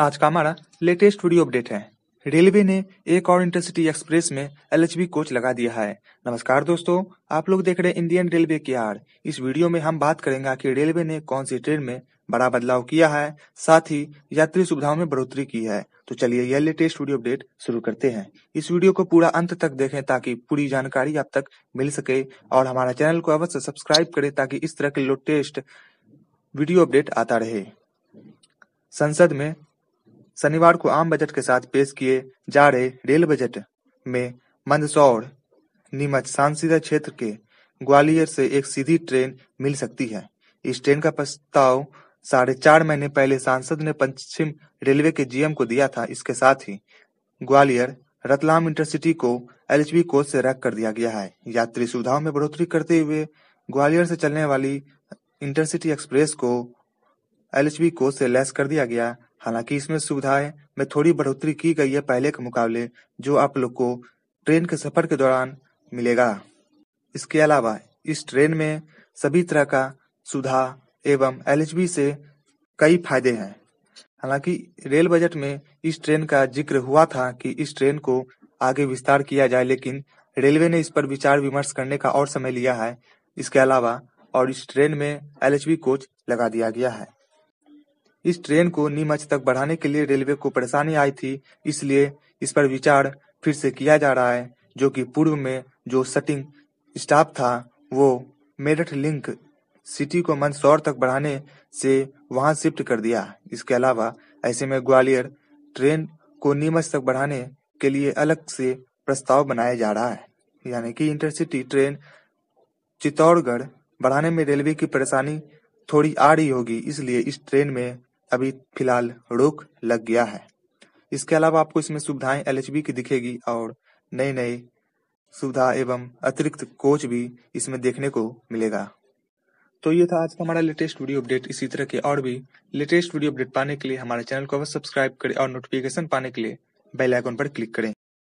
आज का हमारा लेटेस्ट वीडियो अपडेट है रेलवे ने एक और इंटरसिटी एक्सप्रेस में एलएचबी कोच लगा दिया है नमस्कार दोस्तों आप लोग देख रहे इंडियन रेलवे के आर इस वीडियो में हम बात करेंगे कि रेलवे ने कौन सी ट्रेन में बड़ा बदलाव किया है साथ ही यात्री सुविधाओं में बढ़ोतरी की है तो चलिए यह लेटेस्ट वीडियो अपडेट शुरू करते हैं इस वीडियो को पूरा अंत तक देखें ताकि पूरी जानकारी आप तक मिल सके और हमारा चैनल को अवश्य सब्सक्राइब करें ताकि इस तरह के लेटेस्ट वीडियो अपडेट आता रहे संसद में शनिवार को आम बजट के साथ पेश किए जा रहे रेल बजट में मंदसौर नीमच सांसद क्षेत्र के ग्वालियर से एक सीधी ट्रेन मिल सकती है इस ट्रेन का प्रस्ताव साढ़े चार महीने पहले सांसद ने पश्चिम रेलवे के जीएम को दिया था इसके साथ ही ग्वालियर रतलाम इंटरसिटी को एलएचबी कोच से रैक कर दिया गया है यात्री सुविधाओं में बढ़ोतरी करते हुए ग्वालियर से चलने वाली इंटरसिटी एक्सप्रेस को एलएचबी कोच से लैस कर दिया गया हालांकि इसमें सुविधाएं में थोड़ी बढ़ोतरी की गई है पहले के मुकाबले, जो आप लोग को ट्रेन के सफर के दौरान मिलेगा। इसके अलावा इस ट्रेन में सभी तरह का सुधा एवं एल से कई फायदे हैं। हालांकि रेल बजट में इस ट्रेन का जिक्र हुआ था कि इस ट्रेन को आगे विस्तार किया जाए लेकिन रेलवे ने इस पर विचार विमर्श करने का और समय लिया है। इसके अलावा और इस ट्रेन में एल कोच लगा दिया गया है। इस ट्रेन को नीमच तक बढ़ाने के लिए रेलवे को परेशानी आई थी इसलिए इस पर विचार फिर से किया जा रहा है जो कि पूर्व में जो सटिंग स्टाफ था वो मेरठ लिंक सिटी को मंदसौर तक बढ़ाने से वहां शिफ्ट कर दिया इसके अलावा ऐसे में ग्वालियर ट्रेन को नीमच तक बढ़ाने के लिए अलग से प्रस्ताव बनाया जा रहा है यानी कि इंटरसिटी ट्रेन चित्तौड़गढ़ बढ़ाने में रेलवे की परेशानी थोड़ी आ रही होगी इसलिए इस ट्रेन में अभी फिलहाल रोक लग गया है इसके अलावा आपको इसमें सुविधाएं एल की दिखेगी और नई नई सुविधा एवं अतिरिक्त कोच भी इसमें देखने को मिलेगा तो ये था आज का हमारा लेटेस्ट वीडियो अपडेट इसी तरह के और भी लेटेस्ट वीडियो अपडेट पाने के लिए हमारे चैनल को अवश्य सब्सक्राइब करें और नोटिफिकेशन पाने के लिए बेल आइकन पर क्लिक करें